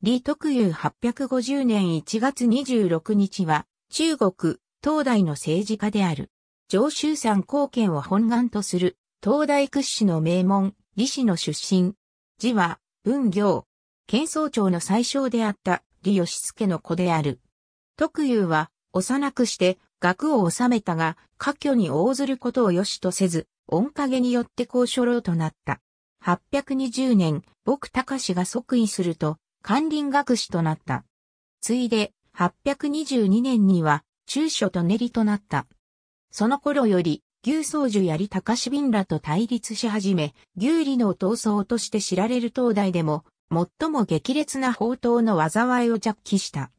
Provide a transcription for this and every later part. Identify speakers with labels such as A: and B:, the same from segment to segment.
A: 李徳有850年1月26日は、中国、東大の政治家である。常州山貢献を本願とする、東大屈指の名門、李氏の出身。字は、文行。県総長の最小であった、李義助の子である。徳有は、幼くして、学を収めたが、家挙に応ずることを良しとせず、恩影によって高所郎となった。820年、僕隆が即位すると、管林学士となった。ついで、822年には、中書と練りとなった。その頃より、牛僧樹やり高志便らと対立し始め、牛理の闘争として知られる東大でも、最も激烈な宝刀の災いを着気した。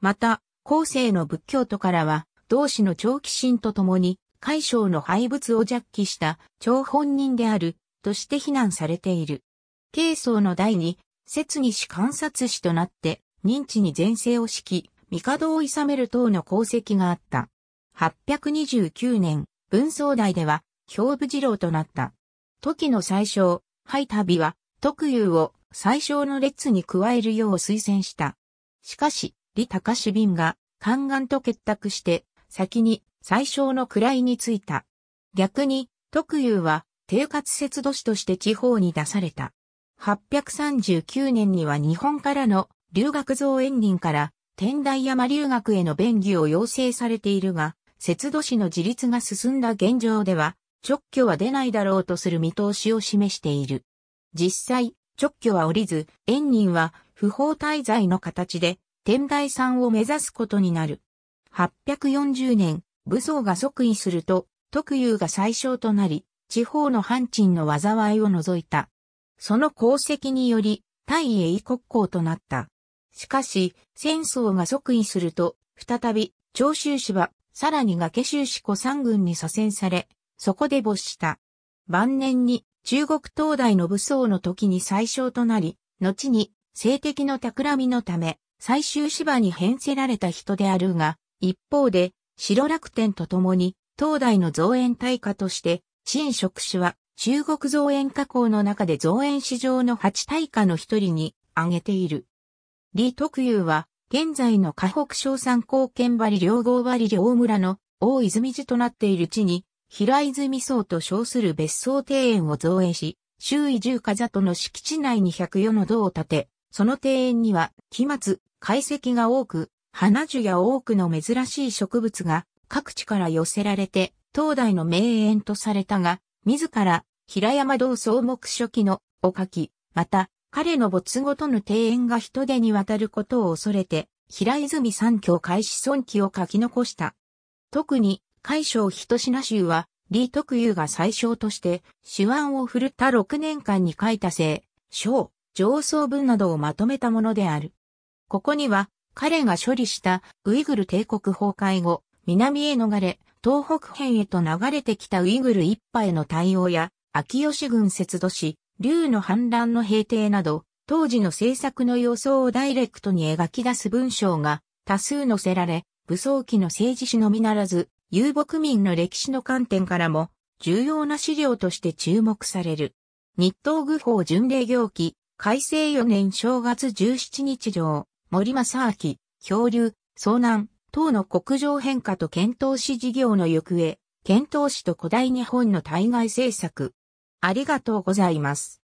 A: また、後世の仏教徒からは、同志の長期心と共に、海将の廃物を着気した、張本人である、として非難されている。慶僧の第二、摂にし観察士となって、認知に前世を敷き、帝を治める等の功績があった。829年、文宗大では、兵部次郎となった。時の最小、廃旅は、特有を最小の列に加えるよう推薦した。しかし、李高志便が、宦官と結託して、先に最小の位についた。逆に、特有は、定活節土士として地方に出された。8 3 9年には日本からの留学増援人から天台山留学への便宜を要請されているが、節度市の自立が進んだ現状では、直居は出ないだろうとする見通しを示している。実際、直居は降りず、縁人は不法滞在の形で天台山を目指すことになる。840年、武装が即位すると、特有が最小となり、地方の藩鎮の災いを除いた。その功績により、大英国交となった。しかし、戦争が即位すると、再び、長州氏は、さらに崖州氏古三軍に左遷され、そこで没した。晩年に、中国東大の武装の時に最小となり、後に、性的の企みのため、最終芝に変せられた人であるが、一方で、白楽天と共に、東大の増援大家として、新職種は、中国造園加工の中で造園市場の8大家の一人に挙げている。李徳友は、現在の河北省産貢献張両郷張両村の大泉寺となっている地に、平泉荘と称する別荘庭園を造園し、周囲十家里の敷地内に104の堂を建て、その庭園には、期末、解石が多く、花樹や多くの珍しい植物が各地から寄せられて、当代の名園とされたが、自ら、平山道総目書記の、を書き、また、彼の没後との庭園が人手に渡ることを恐れて、平泉三教開始尊記を書き残した。特に、海省人品集は、李徳優が最小として、手腕を振るった6年間に書いた生、章、上層文などをまとめたものである。ここには、彼が処理したウイグル帝国崩壊後、南へ逃れ、東北辺へと流れてきたウイグル一派への対応や、秋吉軍節度し、竜の反乱の平定など、当時の政策の予想をダイレクトに描き出す文章が多数載せられ、武装機の政治史のみならず、遊牧民の歴史の観点からも、重要な資料として注目される。日東愚法巡礼行記、改正4年正月17日上、森正明、漂流、遭難、党の国情変化と検討し事業の行方、検討しと古代日本の対外政策。ありがとうございます。